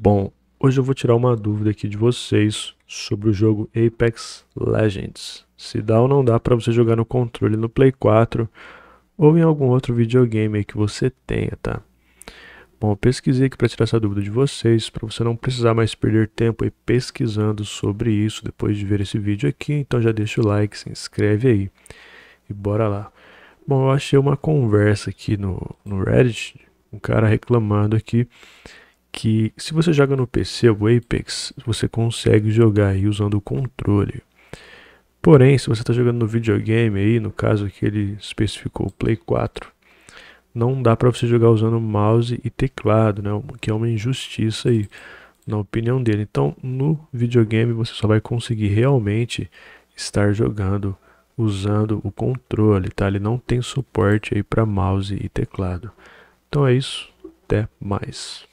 Bom, hoje eu vou tirar uma dúvida aqui de vocês sobre o jogo Apex Legends. Se dá ou não dá para você jogar no controle no Play 4 ou em algum outro videogame que você tenha, tá? Bom, eu pesquisei aqui para tirar essa dúvida de vocês, para você não precisar mais perder tempo aí pesquisando sobre isso depois de ver esse vídeo aqui. Então já deixa o like, se inscreve aí e bora lá. Bom, eu achei uma conversa aqui no, no Reddit, um cara reclamando aqui que se você joga no PC o Apex, você consegue jogar aí usando o controle. Porém, se você está jogando no videogame aí, no caso que ele especificou o Play 4, não dá para você jogar usando mouse e teclado, né? Que é uma injustiça aí, na opinião dele. Então, no videogame você só vai conseguir realmente estar jogando usando o controle, tá? Ele não tem suporte aí para mouse e teclado. Então é isso, até mais.